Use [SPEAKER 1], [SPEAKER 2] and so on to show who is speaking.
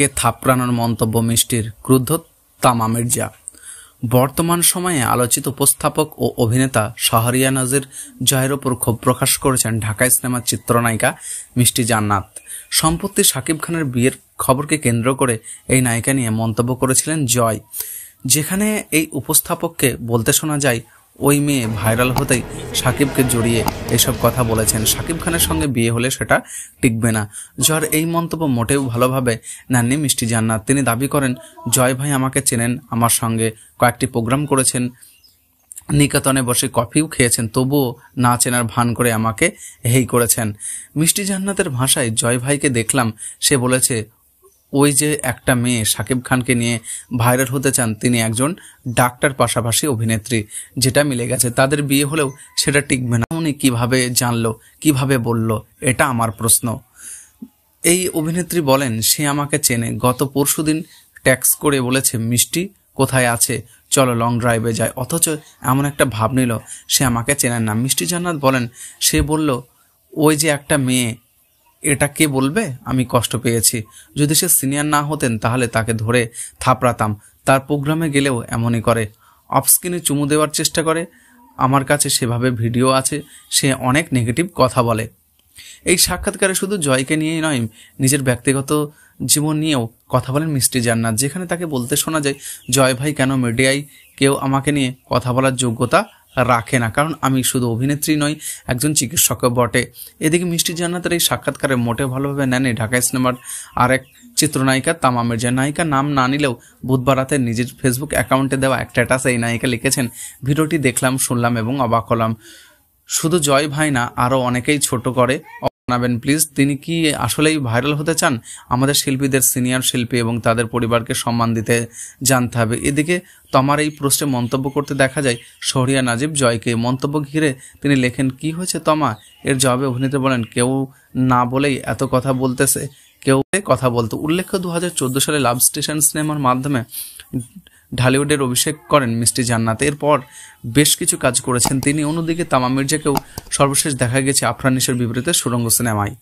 [SPEAKER 1] কে থাপড়ানোর মন্তব্য মিষ্টির ক্রুদ্ধ তামা মির্জা বর্তমান সময়ে আলোচিত উপস্থাপক ও অভিনেতা শাহরিয়া নাজির জয়ের ওপর ক্ষোভ প্রকাশ করেছেন ঢাকা সিনেমার চিত্রনায়িকা মিষ্টি জান্নাত সম্প্রতি শাকিব খানের বিয়ের খবরকে কেন্দ্র করে এই নায়িকা নিয়ে মন্তব্য করেছিলেন জয় যেখানে এই উপস্থাপককে বলতে শোনা যায় ওই মেয়ে ভাইরাল হতেই সাকিবকে জড়িয়ে এসব কথা বলেছেন সাকিব খানের সঙ্গে বিয়ে হলে সেটা টিকবে না জয়ের এই মন্তব্য মোটেও ভালোভাবে নেননি মিষ্টি জান্নাত তিনি দাবি করেন জয় ভাই আমাকে চেনেন আমার সঙ্গে কয়েকটি প্রোগ্রাম করেছেন নিকেতনে বসে কফিও খেয়েছেন তবুও না চেনার ভান করে আমাকে হেই করেছেন মিষ্টি জান্নাতের ভাষায় জয় ভাইকে দেখলাম সে বলেছে ওই যে একটা মেয়ে শাকিব খানকে নিয়ে ভাইরাল হতে চান তিনি একজন ডাক্তার পাশাপাশি অভিনেত্রী যেটা মিলে গেছে তাদের বিয়ে হলেও সেটা টিকবে না উনি কীভাবে জানলো কিভাবে বলল এটা আমার প্রশ্ন এই অভিনেত্রী বলেন সে আমাকে চেনে গত পরশুদিন ট্যাক্স করে বলেছে মিষ্টি কোথায় আছে চলো লং ড্রাইভে যায় অথচ এমন একটা ভাব নিল সে আমাকে চেনেন না মিষ্টি জান্নাত বলেন সে বলল ওই যে একটা মেয়ে এটা কে বলবে আমি কষ্ট পেয়েছি যদি সে সিনিয়র না হতেন তাহলে তাকে ধরে থাপড়াতাম তার প্রোগ্রামে গেলেও এমনই করে অফস্ক্রিনে চুমু দেওয়ার চেষ্টা করে আমার কাছে সেভাবে ভিডিও আছে সে অনেক নেগেটিভ কথা বলে এই সাক্ষাৎকারে শুধু জয়কে নিয়েই নয় নিজের ব্যক্তিগত জীবন নিয়েও কথা বলেন মিষ্টি জান্নাত যেখানে তাকে বলতে শোনা যায় জয় ভাই কেন মিডিয়ায় কেউ আমাকে নিয়ে কথা বলার যোগ্যতা রাখে না কারণ আমি শুধু অভিনেত্রী নই একজন চিকিৎসকও বটে এদিকে মিষ্টি জান্নাতের এই সাক্ষাৎকারে মোটে ভালোভাবে নেননি ঢাকায় সিনেমার আরেক চিত্রনায়িকা তামামের যে নায়িকা নাম না নিলেও বুধবার রাতে নিজের ফেসবুক অ্যাকাউন্টে দেওয়া একটা স্ট্যাটাসে এই নায়িকা লিখেছেন ভিডিওটি দেখলাম শুনলাম এবং অবাক হলাম শুধু জয় ভাই না আরও অনেকেই ছোট করে জানাবেন প্লিজ তিনি কি আসলেই ভাইরাল হতে চান আমাদের শিল্পীদের সিনিয়র শিল্পী এবং তাদের পরিবারকে সম্মান দিতে জানতে হবে এদিকে তমার এই প্রশ্নে মন্তব্য করতে দেখা যায় শহরিয়া নাজিব জয়কে মন্তব্য ঘিরে তিনি লেখেন কি হয়েছে তমা এর জবাবে অভিনেতা বলেন কেউ না বলেই এত কথা বলতেছে কেউ কথা বলতো উল্লেখ্য দু সালে লাভ স্টেশন সিনেমার মাধ্যমে ঢালিউডের অভিষেক করেন মিষ্টি জান্নাত এরপর বেশ কিছু কাজ করেছেন তিনি অন্যদিকে তামা মির্জাকেও সর্বশেষ দেখা গেছে আফরানিসের বিপরীতে সুরঙ্গ সিনেমায়